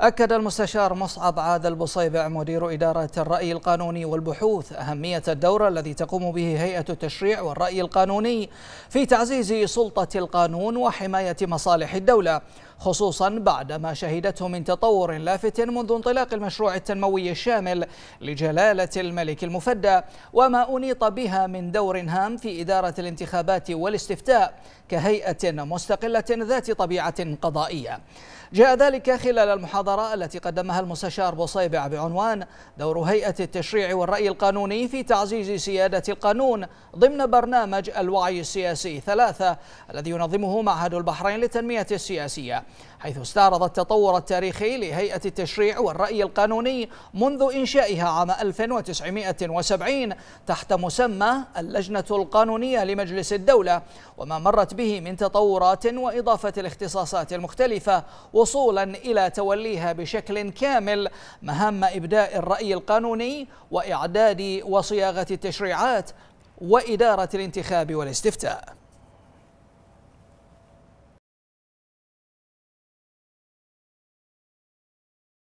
أكد المستشار مصعب عاد البصيبع مدير إدارة الرأي القانوني والبحوث أهمية الدور الذي تقوم به هيئة التشريع والرأي القانوني في تعزيز سلطة القانون وحماية مصالح الدولة خصوصا بعد ما شهدته من تطور لافت منذ انطلاق المشروع التنموي الشامل لجلالة الملك المفدى وما أنيط بها من دور هام في إدارة الانتخابات والاستفتاء كهيئة مستقلة ذات طبيعة قضائية جاء ذلك خلال المحاضرة المحاضرة التي قدمها المستشار بوصيبع بعنوان دور هيئة التشريع والرأي القانوني في تعزيز سيادة القانون ضمن برنامج الوعي السياسي ثلاثة الذي ينظمه معهد البحرين للتنمية السياسية حيث استعرض التطور التاريخي لهيئة التشريع والرأي القانوني منذ إنشائها عام 1970 تحت مسمى اللجنة القانونية لمجلس الدولة وما مرت به من تطورات وإضافة الاختصاصات المختلفة وصولا إلى توليها عليها بشكل كامل مهام إبداء الرأي القانوني وإعداد وصياغة التشريعات وإدارة الانتخاب والاستفتاء